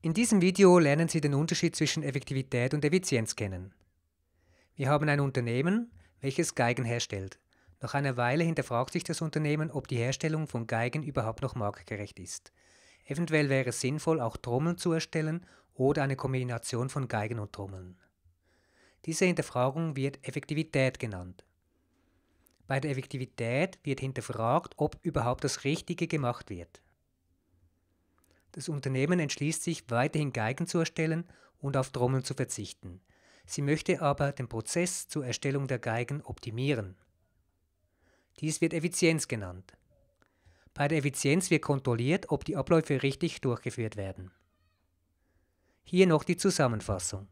In diesem Video lernen Sie den Unterschied zwischen Effektivität und Effizienz kennen. Wir haben ein Unternehmen, welches Geigen herstellt. Nach einer Weile hinterfragt sich das Unternehmen, ob die Herstellung von Geigen überhaupt noch marktgerecht ist. Eventuell wäre es sinnvoll, auch Trommeln zu erstellen oder eine Kombination von Geigen und Trommeln. Diese Hinterfragung wird Effektivität genannt. Bei der Effektivität wird hinterfragt, ob überhaupt das Richtige gemacht wird. Das Unternehmen entschließt sich, weiterhin Geigen zu erstellen und auf Trommeln zu verzichten. Sie möchte aber den Prozess zur Erstellung der Geigen optimieren. Dies wird Effizienz genannt. Bei der Effizienz wird kontrolliert, ob die Abläufe richtig durchgeführt werden. Hier noch die Zusammenfassung.